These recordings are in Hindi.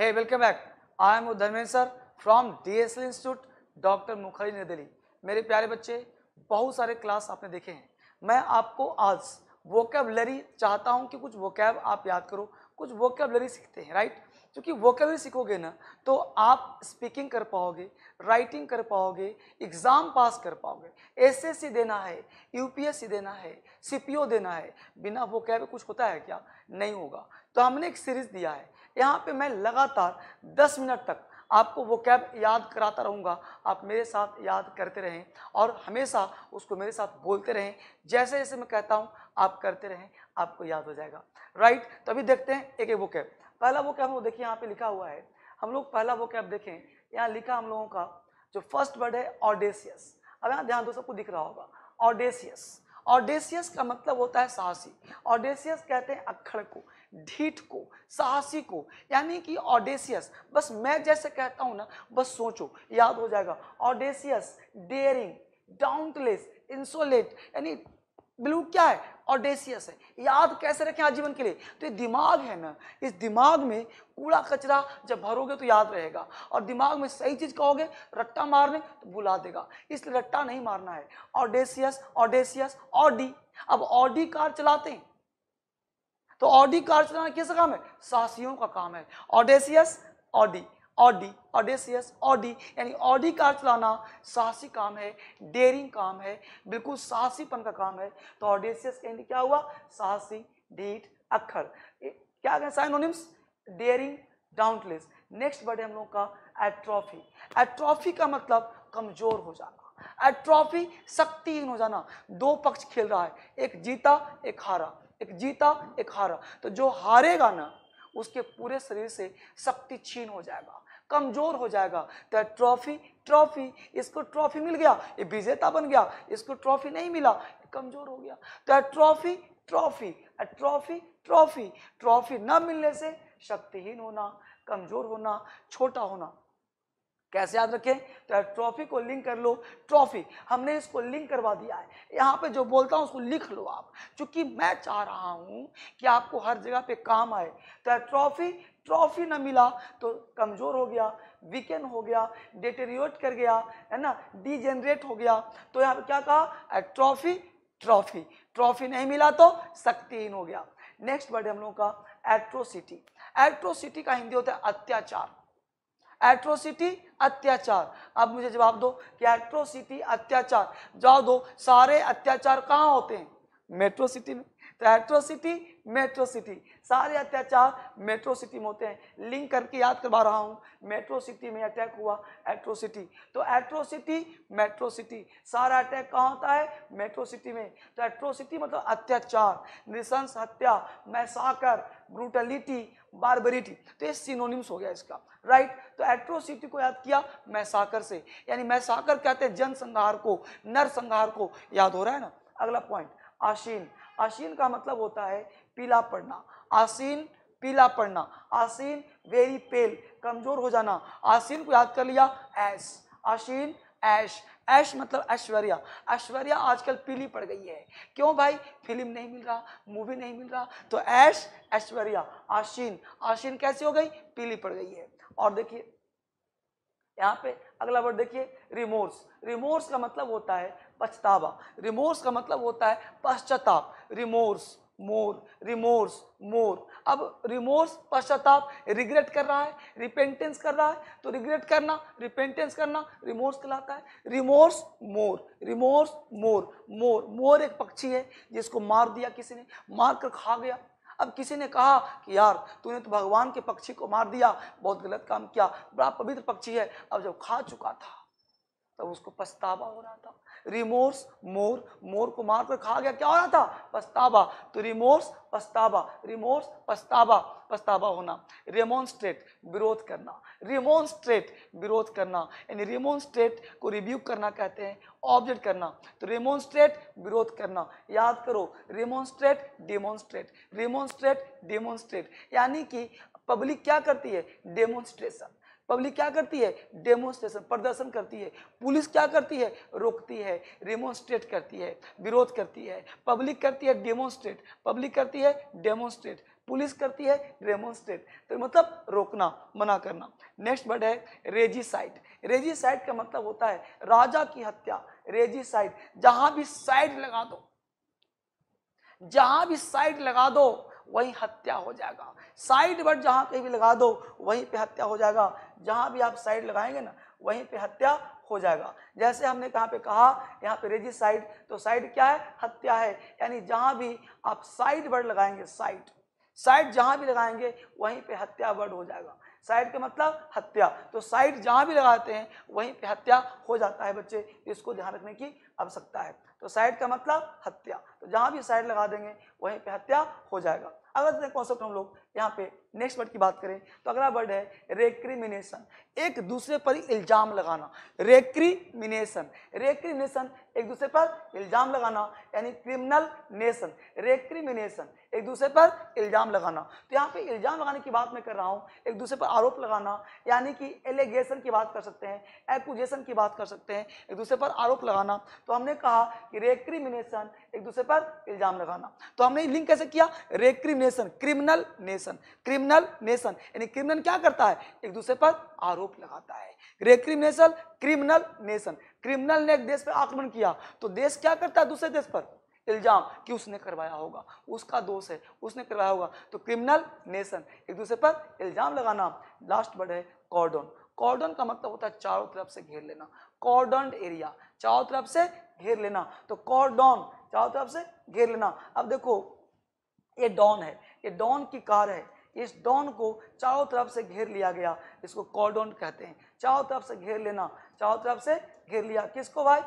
Hey, welcome back. I am Udhamen sir from DSL Institute, Dr. Mukherjee New Delhi. मेरे प्यारे बच्चे बहुत सारे क्लास आपने देखे हैं मैं आपको आज वोकेबलरी चाहता हूं कि कुछ वोकेब आप याद करो कुछ वोकेबलरी सीखते हैं राइट क्योंकि वोकेबलरी सीखोगे ना तो आप स्पीकिंग कर पाओगे राइटिंग कर पाओगे एग्ज़ाम पास कर पाओगे एसएससी देना है यूपीएससी देना है सीपीओ देना है बिना वोकेब कुछ होता है क्या नहीं होगा तो हमने एक सीरीज़ दिया है यहाँ पे मैं लगातार 10 मिनट तक आपको वो कैब याद कराता रहूँगा आप मेरे साथ याद करते रहें और हमेशा उसको मेरे साथ बोलते रहें जैसे जैसे मैं कहता हूँ आप करते रहें आपको याद हो जाएगा राइट तो अभी देखते हैं एक एक वो कैब पहला वो कैब वो देखिए यहाँ पर लिखा हुआ है हम लोग पहला वो कैब देखें यहाँ लिखा हम लोगों का जो फर्स्ट वर्ड है ऑडेसियस अब यहाँ ध्यान दो सबको दिख रहा होगा ऑडेसियस ऑडेसियस का मतलब होता है साहसी ऑडेसियस कहते हैं अक्खड़ को ढीठ को साहसी को यानी कि ऑडेसियस बस मैं जैसे कहता हूँ ना बस सोचो याद हो जाएगा ऑडेसियस डेयरिंग डाउंटलेस इंसोलेट यानी ब्लू क्या है ऑडेसियस है याद कैसे रखें आजीवन के लिए तो ये दिमाग है ना इस दिमाग में कूड़ा कचरा जब भरोगे तो याद रहेगा और दिमाग में सही चीज़ कहोगे रट्टा मारने तो भुला देगा इसलिए रट्टा नहीं मारना है ऑडेसियस ऑडेसियस ऑडी अब ऑडी कार चलाते हैं तो ऑडी कार चलाना किस काम है साहसियों का काम है audacious Audi Audi audacious Audi यानी ऑडी कार चलाना साहसी काम है डेयरिंग काम है बिल्कुल साहसीपन का काम है तो ऑडेसियस यानी क्या हुआ साहसी डीट अखर क्या कहें synonyms daring dauntless next word है हम लोग का एट्रॉफी एट्रॉफी का मतलब कमजोर हो जाना एट्रॉफी शक्तिहीन हो जाना दो पक्ष खेल रहा है एक जीता एक हारा एक जीता एक हारा तो जो हारेगा ना उसके पूरे शरीर से शक्ति छीन हो जाएगा कमजोर हो जाएगा तो ट्रॉफी ट्रॉफी इसको ट्रॉफी मिल गया ये विजेता बन गया इसको ट्रॉफी नहीं मिला कमजोर हो गया तो trophy trophy trophy trophy trophy न मिलने से शक्तिहीन होना कमजोर होना छोटा होना कैसे याद रखें तो ट्रॉफी को लिंक कर लो ट्रॉफी हमने इसको लिंक करवा दिया है यहाँ पे जो बोलता हूँ उसको लिख लो आप क्योंकि मैं चाह रहा हूँ कि आपको हर जगह पे काम आए तो ट्रॉफी ट्रॉफी ना मिला तो कमज़ोर हो गया वीकेंड हो गया डेटेरियोट कर गया है ना डिजेनरेट हो गया तो यहाँ पर क्या कहा ट्रॉफी ट्रॉफी ट्रॉफी नहीं मिला तो शक्तिहीन हो गया नेक्स्ट वर्ड हम लोग का एट्रोसिटी एट्रोसिटी का हिंदी होता है अत्याचार एट्रोसिटी अत्याचार अब मुझे जवाब दो कि एट्रोसिटी अत्याचार जवाब दो सारे अत्याचार कहाँ होते हैं मेट्रो सिटी में तो एट्रोसिटी मेट्रो सिटी सारे अत्याचार मेट्रो सिटी में होते हैं लिंक करके याद करवा रहा हूँ मेट्रो सिटी में अटैक हुआ एट्रोसिटी तो एट्रोसिटी मेट्रो सिटी सारा अटैक कहाँ होता है मेट्रो सिटी में तो एट्रोसिटी मतलब अत्याचार निशंस हत्या मैसाकर ब्रूटलिटी बारबरिटी तो ये सिनोनिम्स हो गया इसका राइट तो एट्रोसिटी को याद किया मैसाकर से यानी मैसाकर कहते हैं जनसंहार को नरसंहार को याद हो रहा है ना अगला पॉइंट आशीन आसीन का मतलब होता है पीला पड़ना आसीन पीला पड़ना आसीन वेरी पेल कमजोर हो जाना आसीन को याद कर लिया एस आसीन ऐश ऐश मतलब ऐश्वर्या ऐश्वर्या आजकल पीली पड़ गई है क्यों भाई फिल्म नहीं मिल रहा मूवी नहीं मिल रहा तो ऐश ऐश्वर्या आशीन आशीन कैसी हो गई पीली पड़ गई है और देखिए यहाँ पे अगला वर्ड देखिए रिमोर्स रिमोर्स का मतलब होता है पछतावा रिमोर्स का मतलब होता है पश्चाताप रिमोर्स मोर रिमोर्स मोर अब रिमोर्स पश्चाताप रिग्रेट कर रहा है रिपेंटेंस कर रहा है तो रिग्रेट करना रिपेंटेंस करना रिमोर्स कहलाता है रिमोर्स मोर रिमोर्स मोर मोर मोर एक पक्षी है जिसको मार दिया किसी ने मार कर खा गया अब किसी ने कहा कि यार तूने तो भगवान के पक्षी को मार दिया बहुत गलत काम किया बड़ा पवित्र पक्षी है अब जब खा चुका था तब तो उसको पछतावा हो रहा था रिमोर्स मोर मोर को मार कर खा गया क्या हो रहा था पछतावा तो रिमोर्स पछतावा रिमोर्स पछतावा पछतावा होना रिमोन्स्ट्रेट विरोध करना रिमोन्स्ट्रेट विरोध करना यानी रिमोन्स्ट्रेट को रिव्यू करना कहते हैं ऑब्जेक्ट करना तो रिमोन्स्ट्रेट विरोध करना याद करो रिमोन्स्ट्रेट डिमोन्स्ट्रेट रिमोन्स्ट्रेट डेमोन्स्ट्रेट यानी कि पब्लिक क्या करती है डेमोन्स्ट्रेशन पब्लिक क्या करती है डेमोस्ट्रेशन प्रदर्शन करती है पुलिस क्या करती है रोकती है रिमोस्ट्रेट करती है विरोध करती है पब्लिक करती है डेमोस्ट्रेट पब्लिक करती है डेमोस्ट्रेट पुलिस करती है रेमोस्टेट तो मतलब रोकना मना करना नेक्स्ट वर्ड है रेजिसाइड रेजिसाइड का मतलब होता है राजा की हत्या रेजिसाइड जहां भी साइड लगा दो जहां भी साइड लगा दो वहीं हत्या हो जाएगा साइड बट जहाँ कहीं भी लगा दो वहीं पे हत्या हो जाएगा जहाँ भी आप साइड लगाएंगे ना वहीं पे हत्या हो जाएगा जैसे हमने कहाँ पे कहा यहाँ पे रेजी साइड तो साइड क्या है हत्या है यानी जहाँ भी आप साइड वर्ड लगाएंगे साइड साइड जहाँ भी लगाएंगे वहीं पर हत्या वर्ड हो जाएगा साइड का मतलब हत्या तो साइड जहाँ भी लगाते हैं वहीं पे हत्या हो जाता है बच्चे इसको ध्यान रखने की आवश्यकता है तो साइड का मतलब हत्या तो जहाँ भी साइड लगा देंगे वहीं पे हत्या हो जाएगा अगर कॉन्सेप्ट हम लोग यहाँ पे नेक्स्ट वर्ड की बात करें तो अगला वर्ड है रेक्रिमिनेशन एक दूसरे पर इल्ज़ाम लगाना रेक्रिमिनेशन रेक्रिमिनेशन एक दूसरे पर इल्ज़ाम लगाना यानी क्रिमिनल नेशन रेक्रिमिनेशन एक दूसरे पर इल्ज़ाम लगाना तो यहाँ पे इल्ज़ाम लगाने की बात मैं कर रहा हूँ एक दूसरे पर आरोप लगाना यानी कि एलिगेशन की बात कर सकते हैं एक्ूजेशन की बात कर सकते हैं एक दूसरे पर आरोप लगाना तो हमने कहा कि रेक्रिमिनेशन एक दूसरे पर इल्जाम लगाना तो हमने लिंक कैसे किया recrimination criminal nation criminal nation यानी क्रिमिनल क्या करता है एक दूसरे पर आरोप लगाता है रेक्रिमिनेशन क्रिमिनल नेशन क्रिमिनल ने एक देश पर आक्रमण किया तो देश क्या करता है दूसरे देश पर इल्जाम कि उसने करवाया होगा उसका दोष है उसने करवाया होगा तो क्रिमिनल नेशन एक दूसरे पर इल्जाम लगाना लास्ट वर्ड है कॉर्डन कॉर्डन का मतलब होता है चारों तरफ से घेर लेना कॉर्डन एरिया चारों तरफ से घेर लेना तो कॉर्डन चारों तरफ से घेर लेना अब देखो ये डॉन है ये डॉन की कार है इस डॉन को चारों तरफ से घेर लिया गया इसको कॉर्डन कहते हैं चारों तरफ से घेर लेना चारों तरफ से घेर लिया किसको भाई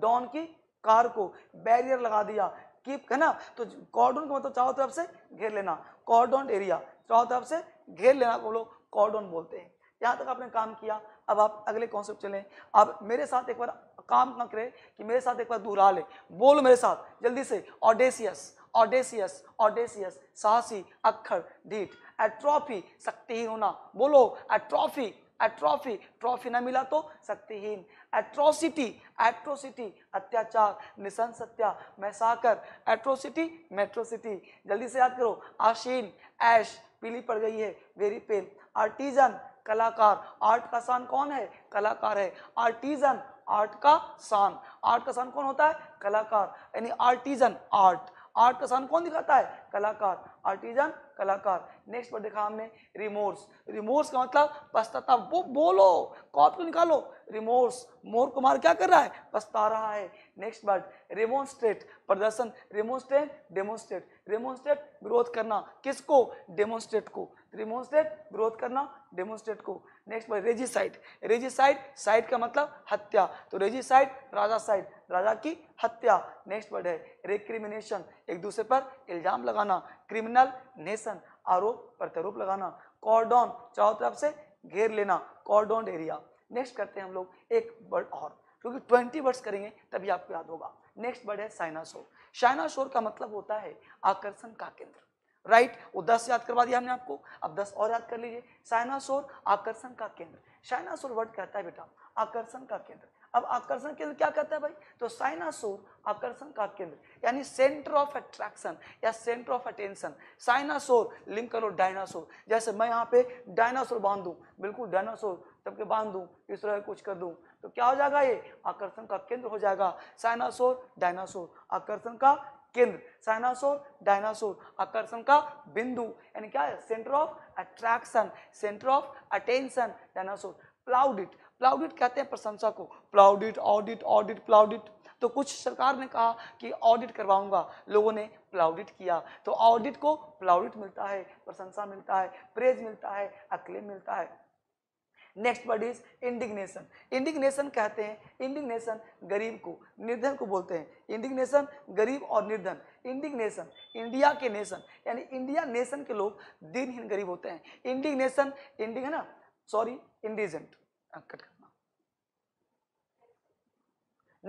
डॉन की कार को बैरियर लगा दिया कीप है ना तो कॉर्डन को मतलब चारों तरफ से घेर लेना कॉर्डन एरिया चारों तरफ से घेर लेना को लोग कॉर्डन बोलते हैं यहाँ तक आपने काम किया अब आप अगले कॉन्सेप्ट चलें आप मेरे साथ एक बार काम ना करें कि मेरे साथ एक बार आ ले बोल मेरे साथ जल्दी से ऑडेसियस ऑडेसियस ऑडेसियस साहसी अक्खर डीट एट्रॉफी शक्तिहीन होना बोलो एट्रॉफी एट्रॉफी ट्रॉफी ना मिला तो शक्तिहीन एट्रोसिटी एट्रोसिटी अत्याचार निशंसत्या मैसाकर एट्रोसिटी मेट्रोसिटी जल्दी से याद करो आशीन ऐश पीली पड़ गई है वेरी पेन आर्टिजन कलाकार आर्ट का शान कौन है कलाकार है आर्टिजन आर्ट का शान आर्ट का शान कौन होता है कलाकार यानी आर्टिजन आर्ट आर्ट का शान कौन दिखाता है कलाकार आर्टिजन कलाकार नेक्स्ट पर देखा हमने रिमोर्स रिमोर्स का मतलब पछताता वो बोलो कॉप को तो निकालो रिमोर्स मोर कुमार क्या कर रहा है पछता रहा है नेक्स्ट वर्ड रेमोन्स्ट्रेट प्रदर्शन रेमोन्स्ट्रेट डेमोन्स्ट्रेट रेमोन्स्ट्रेट विरोध करना किसको डेमोन्स्ट्रेट को रिमोस्टेट ग्रोथ करना डेमोस्टेट को नेक्स्ट पर रेजिसाइड रेजिसाइड साइड का मतलब हत्या तो साइड राजा साइड राजा की हत्या नेक्स्ट वर्ड है रिक्रिमिनेशन एक दूसरे पर इल्जाम लगाना क्रिमिनल नेशन आरोप प्रत्यारोप लगाना कॉर्डोन चारों तरफ से घेर लेना कॉर्डोन एरिया नेक्स्ट करते हैं हम लोग एक वर्ड और क्योंकि ट्वेंटी वर्ड्स करेंगे तभी आपको याद होगा नेक्स्ट वर्ड है साइनासोर साइनासोर का मतलब होता है आकर्षण का केंद्र राइट वो दस याद करवा दिया हमने आपको अब दस और याद कर लीजिए साइनासोर आकर्षण का केंद्र साइनासोर वर्ड कहता है बेटा आकर्षण का केंद्र अब आकर्षण केंद्र क्या कहता है भाई तो साइनासोर आकर्षण का केंद्र यानी सेंटर ऑफ अट्रैक्शन या centre of attention cynosure link करो डायनासोर जैसे मैं यहाँ पे डायनासोर बांध दूँ बिल्कुल डायनासोर तब बांध दूँ इस तरह कुछ कर दूँ तो क्या हो जाएगा ये आकर्षण का केंद्र हो जाएगा साइनासोर डायनासोर आकर्षण का केंद्र साइनासोर डायनासोर आकर्षण का बिंदु यानी क्या है centre of attraction centre of attention dinosaur plaudit plaudit कहते हैं प्रशंसा को प्लाउडिट ऑडिट ऑडिट प्लाउडिट तो कुछ सरकार ने कहा कि ऑडिट करवाऊंगा लोगों ने प्लाउडिट किया तो ऑडिट को प्लाउडिट मिलता है प्रशंसा मिलता है प्रेज मिलता है अक्लेम मिलता है next word is indignation indignation कहते हैं इंडिग्नेशन गरीब को निर्धन को बोलते हैं इंडिग्नेशन गरीब और निर्धन इंडिग्नेशन इंडिया के नेशन यानी इंडिया नेशन के लोग दिनहीन गरीब होते हैं इंडिग्नेशन इंडिग है ना सॉरी इंडिजेंट कट करना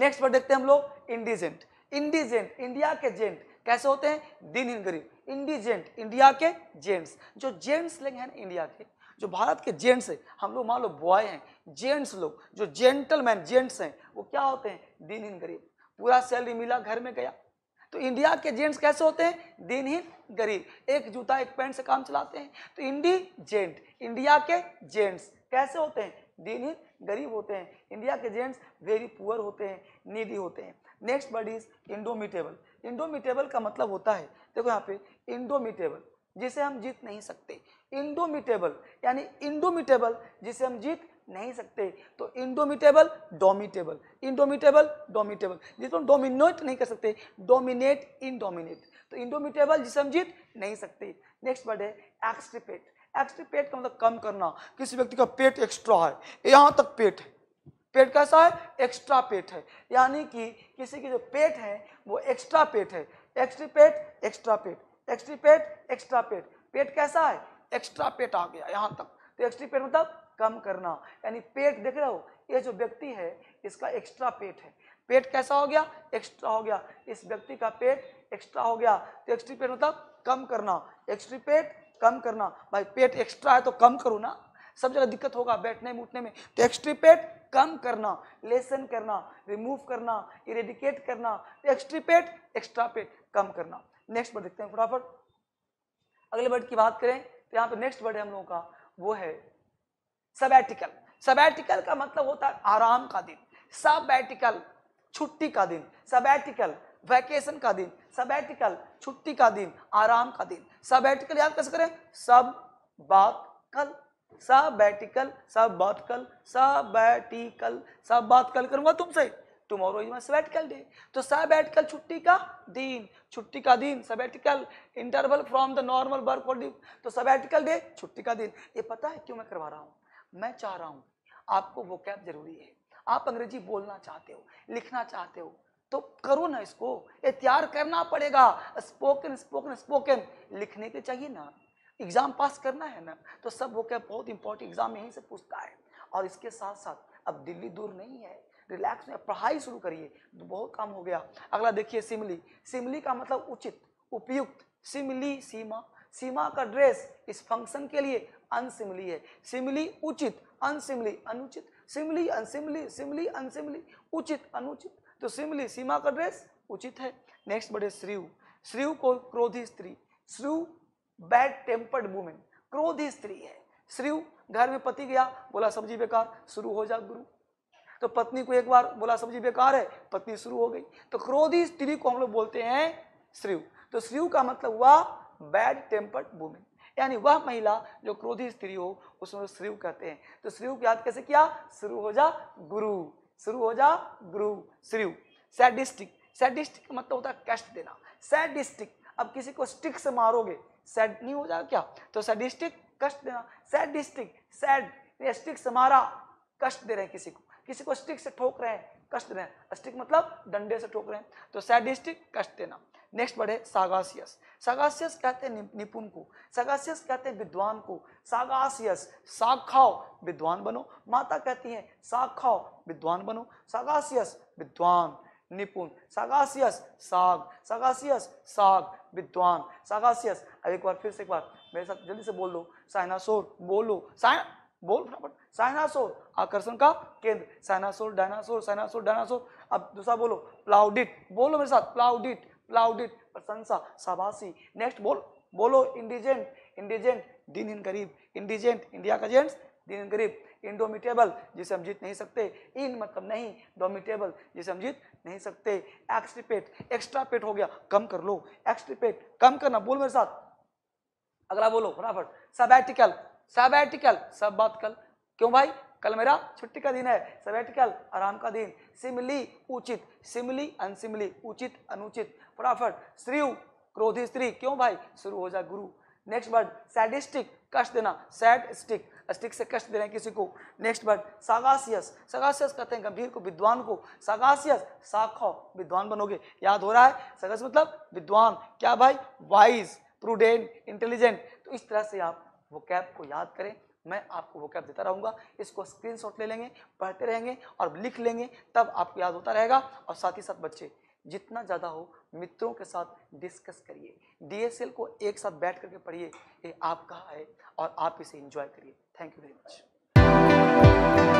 नेक्स्ट वर्ड देखते हैं हम लोग इंडिजेंट इंडिजेंट इंडिया के जेंट कैसे होते हैं दिनहीन गरीब इंडिजेंट इंडिया के जेंट्स जो जेंट्स लेंगे इंडिया के जो भारत के जेंट्स हैं हम लोग मान लो बॉय हैं जेंट्स लोग जो जेंटलमैन जेंट्स हैं वो क्या होते हैं दिनहीन गरीब पूरा सैलरी मिला घर में गया तो इंडिया के जेंट्स कैसे होते हैं दिनहीन गरीब एक जूता एक पैंट से काम चलाते हैं तो इंडी जेंट इंडिया के जेंट्स कैसे होते हैं दिनहीन गरीब होते हैं इंडिया के जेंट्स वेरी पुअर होते हैं नीडी होते हैं next word is indomitable indomitable का मतलब होता है देखो यहाँ पे इंडोमिटेबल जिसे हम जीत नहीं सकते इंडोमिटेबल यानी इंडोमिटेबल जिसे हम जीत नहीं सकते तो इंडोमिटेबल डोमिटेबल इंडोमिटेबल डोमिटेबल जिसको हम डोमिनेट नहीं कर सकते डोमिनेट इनडोमिनेट तो इंडोमिटेबल जिसे हम जीत नहीं सकते नेक्स्ट वर्ड है एक्सट्रीपेट एक्सट्रीपेट का मतलब कम करना किसी व्यक्ति का पेट एक्स्ट्रा है यहाँ तक पेट है पेट कैसा है एक्स्ट्रा पेट है यानी कि किसी की जो पेट है वो एक्स्ट्रा पेट है एक्स्ट्री पेट एक्स्ट्रा पेट पेट एक्स्ट्रा पेट पेट कैसा है एक्स्ट्रा पेट आ गया यहाँ तक तो पेट मतलब कम करना यानी पेट देख रहे हो ये जो व्यक्ति है इसका एक्स्ट्रा पेट है पेट कैसा हो गया एक्स्ट्रा हो गया इस व्यक्ति का पेट एक्स्ट्रा हो गया तो पेट मतलब कम करना पेट कम करना भाई पेट एक्स्ट्रा है तो कम करो ना सब जगह दिक्कत होगा बैठने में उठने में तो पेट कम करना लेसन करना रिमूव करना इरेडिकेट करना पेट एक्स्ट्रा पेट कम करना नेक्स्ट वर्ड देखते हैं फटाफट अगले वर्ड की बात करें तो यहां पे नेक्स्ट वर्ड है हम लोगों का वो है सबैटिकल सबैटिकल का मतलब होता है आराम का दिन सबैटिकल छुट्टी का दिन सबैटिकल वैकेशन का दिन सबैटिकल छुट्टी का दिन आराम का दिन सबैटिकल याद कैसे करें सब बात कल सब बैटिकल सब बात कल सब बैटिकल सब बात कल करूंगा तुमसे tomorrow is my sabbatical day तो सबैटिकल छुट्टी का दिन छुट्टी का दिन sabbatical interval from the normal work for तो सबैटिकल डे छुट्टी का दिन ये पता है क्यों मैं करवा रहा हूँ मैं चाह रहा हूँ आपको वो कैब जरूरी है आप अंग्रेजी बोलना चाहते हो लिखना चाहते हो तो करो ना इसको ये तैयार करना पड़ेगा स्पोकन स्पोकन स्पोकन लिखने के चाहिए ना एग्ज़ाम पास करना है ना तो सब वो कैब बहुत इंपॉर्टेंट एग्ज़ाम यहीं से पूछता है और इसके साथ साथ अब दिल्ली दूर नहीं है रिलैक्स में पढ़ाई शुरू करिए तो बहुत काम हो गया अगला देखिए सिमली सिमली का मतलब उचित उपयुक्त सिमली सीमा सीमा का ड्रेस इस फंक्शन के लिए अनसिमली है सिमली उचित अनसिमली अनुचित सिमली अनसिमली सिमली अनसिमली उचित अनुचित तो सिमली सीमा का ड्रेस उचित है नेक्स्ट बड़े श्रीव श्रीव को क्रोधी स्त्री श्रीव बैड टेम्पर्ड वुमेन क्रोधी स्त्री है श्रीव घर में पति गया बोला सब्जी बेकार शुरू हो जा गुरु तो पत्नी को एक बार बोला सब्जी बेकार है पत्नी शुरू हो गई तो क्रोधी स्त्री को हम लोग बोलते हैं श्रीव तो श्रीव का मतलब हुआ बैड टेम्पर्ड वुमेन यानी वह महिला जो क्रोधी स्त्री हो उसमें श्रीव कहते हैं तो श्रीव को याद कैसे किया शुरू हो जा गुरु शुरू हो जा गुरु श्रीव सैडिस्टिक सैडिस्टिक का मतलब होता है कष्ट देना सैडिस्टिक अब किसी को स्टिक से मारोगे सैड नहीं हो जाएगा क्या तो सैडिस्टिक कष्ट देना सैडिस्टिक सैड स्टिक से मारा कष्ट दे रहे किसी को किसी को स्टिक से ठोक रहे हैं कष्ट देना स्टिक मतलब डंडे से ठोक रहे हैं तो सैडिस्टिक कष्ट देना नेक्स्ट बढ़े सागासियस सागासियस कहते हैं निपुण को सागासियस कहते हैं विद्वान को सागासियस साग खाओ विद्वान बनो माता कहती है साग खाओ विद्वान बनो सागासियस विद्वान निपुण सागासियस साग सागासियस साग विद्वान सागासियस अब एक बार फिर से एक बार मेरे साथ जल्दी से बोल दो साइनासोर बोलो साइना बोल फटाफट साइनासोर आकर्षण का केंद्र साइनासोर डायनासोर साइनासोर डायनासोर अब दूसरा बोलो प्लाउडिट बोलो मेरे साथ प्लाउडिट प्लाउडिट प्रशंसा शाबाशी नेक्स्ट बोल बोलो इंडिजेंट इंडिजेंट दिन इन गरीब इंडिजेंट इंडिया का जेंट्स दिन इन गरीब इंडोमिटेबल जिसे हम जीत नहीं सकते इन मतलब नहीं डोमिटेबल जिसे हम जीत नहीं सकते एक्सट्रीपेट एक्स्ट्रा पेट हो गया कम कर लो एक्सट्रीपेट कम करना बोल मेरे साथ अगला बोलो फटाफट सबैटिकल सबैटिकल सब बात कल क्यों भाई कल मेरा छुट्टी का दिन है सबैटिकल आराम का दिन सिमली उचित सिमली अनसिमली उचित अनुचित फटाफट श्रीव क्रोधी स्त्री क्यों भाई शुरू हो जाए गुरु नेक्स्ट वर्ड सैडिस्टिक कष्ट देना सैड स्टिक स्टिक से कष्ट देना किसी को नेक्स्ट वर्ड सागासियस सागासियस कहते हैं गंभीर को विद्वान को सागासियस साखो विद्वान बनोगे याद हो रहा है सगस मतलब विद्वान क्या भाई वाइज प्रूडेंट इंटेलिजेंट तो इस तरह से आप वो कैप को याद करें मैं आपको वो कैप देता रहूँगा इसको स्क्रीनशॉट ले लेंगे पढ़ते रहेंगे और लिख लेंगे तब आपको याद होता रहेगा और साथ ही साथ बच्चे जितना ज़्यादा हो मित्रों के साथ डिस्कस करिए डी को एक साथ बैठ करके पढ़िए ये आपका है और आप इसे इंजॉय करिए थैंक यू वेरी मच